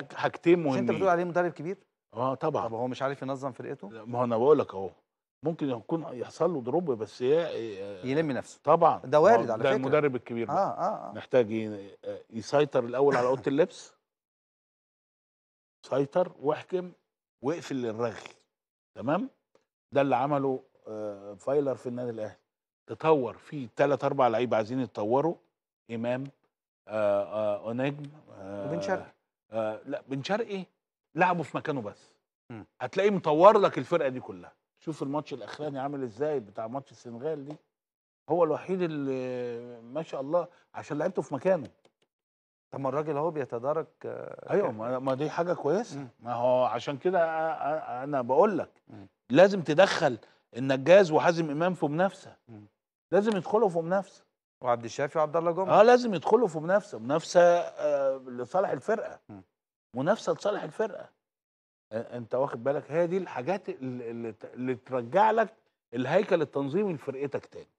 ده حاجتين مهمين انت بتقول عليه مدرب كبير اه طبعا طب هو مش عارف ينظم فرقته ما هو انا بقول لك اهو ممكن يكون يحصل له دروب بس آه، يلم نفسه طبعا ده وارد على فكره ده المدرب الكبير آه آه آه. محتاج آه، يسيطر الاول على اوضه اللبس سيطر واحكم واقفل الرغي تمام ده اللي عمله آه، فايلر في النادي الاهلي تطور في ثلاث اربع لعيبه عايزين يتطوروا امام اونجم وبن شرقي آه لا بن شرقي لعبه في مكانه بس هتلاقيه مطور لك الفرقه دي كلها شوف الماتش الاخراني عامل ازاي بتاع ماتش السنغال دي هو الوحيد اللي ما شاء الله عشان لعبته في مكانه طب ما الراجل اهو بيتدارك آه، ايوه ما, ما دي حاجه كويسه ما هو عشان كده انا بقول لك لازم تدخل النجاز وحازم امام في منافسه لازم يدخلوا في منافسه وعبد الشافي وعبد الله جمعه اه لازم يدخلوا في منافسه منافسه آه لصالح الفرقه م. منافسه لصالح الفرقه آه انت واخد بالك هي دي الحاجات اللي, اللي ترجع لك الهيكل التنظيمي لفرقتك تاني